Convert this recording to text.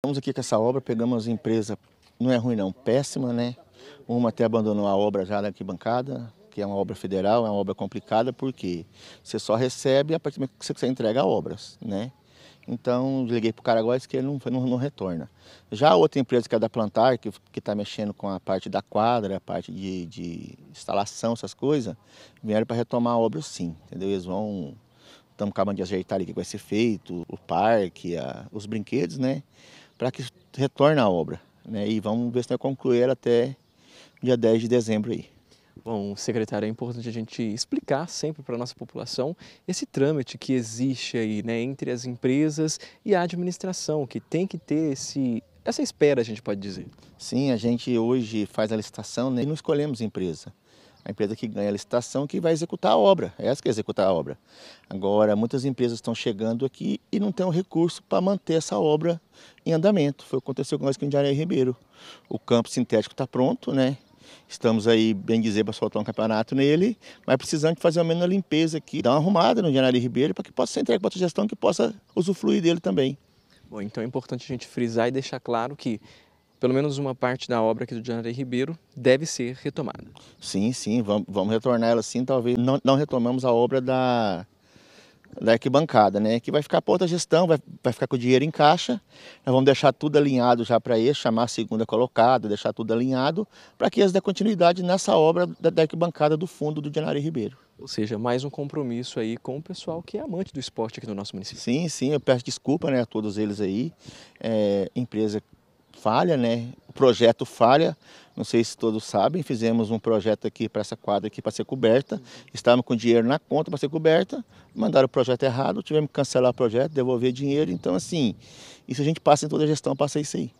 Estamos aqui com essa obra, pegamos a empresa, não é ruim não, péssima, né? Uma até abandonou a obra já na arquibancada, que é uma obra federal, é uma obra complicada, porque você só recebe a partir do momento que você entrega obras, né? Então, liguei para o cara agora e disse que ele não, não, não, retorna. Já a outra empresa, que é da Plantar, que está mexendo com a parte da quadra, a parte de, de instalação, essas coisas, vieram para retomar a obra sim, entendeu? Eles vão estamos acabando de ajeitar ali o que vai ser feito, o parque, a, os brinquedos, né? para que retorne a obra. Né? E vamos ver se vai concluir até dia 10 de dezembro aí. Bom, secretário, é importante a gente explicar sempre para a nossa população esse trâmite que existe aí né, entre as empresas e a administração, que tem que ter esse, essa espera, a gente pode dizer. Sim, a gente hoje faz a licitação né, e não escolhemos empresa a empresa que ganha a licitação que vai executar a obra, é essa que vai é executar a obra. Agora, muitas empresas estão chegando aqui e não têm o um recurso para manter essa obra em andamento. Foi o que aconteceu com nós aqui em Diário Ribeiro. O campo sintético está pronto, né? Estamos aí, bem dizer, para soltar um campeonato nele, mas precisamos de fazer ao menos uma limpeza aqui, dar uma arrumada no Diário Ribeiro para que possa ser entregue para outra gestão que possa usufruir dele também. Bom, então é importante a gente frisar e deixar claro que pelo menos uma parte da obra aqui do Janaré Ribeiro deve ser retomada. Sim, sim, vamos, vamos retornar ela sim. Talvez não, não retomamos a obra da, da arquibancada, né? Que vai ficar para outra gestão, vai, vai ficar com o dinheiro em caixa. Nós vamos deixar tudo alinhado já para eles, chamar a segunda colocada, deixar tudo alinhado, para que eles dê continuidade nessa obra da, da arquibancada do fundo do Janari Ribeiro. Ou seja, mais um compromisso aí com o pessoal que é amante do esporte aqui no nosso município. Sim, sim, eu peço desculpa né, a todos eles aí. É, empresa falha, né? O projeto falha, não sei se todos sabem, fizemos um projeto aqui para essa quadra aqui para ser coberta, uhum. estávamos com dinheiro na conta para ser coberta, mandaram o projeto errado, tivemos que cancelar o projeto, devolver dinheiro, então assim, isso a gente passa em toda a gestão, passa isso aí.